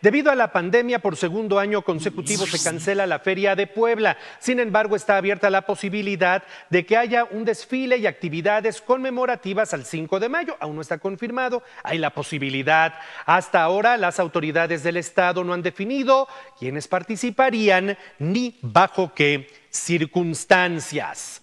Debido a la pandemia, por segundo año consecutivo se cancela la Feria de Puebla. Sin embargo, está abierta la posibilidad de que haya un desfile y actividades conmemorativas al 5 de mayo. Aún no está confirmado, hay la posibilidad. Hasta ahora, las autoridades del Estado no han definido quiénes participarían ni bajo qué circunstancias.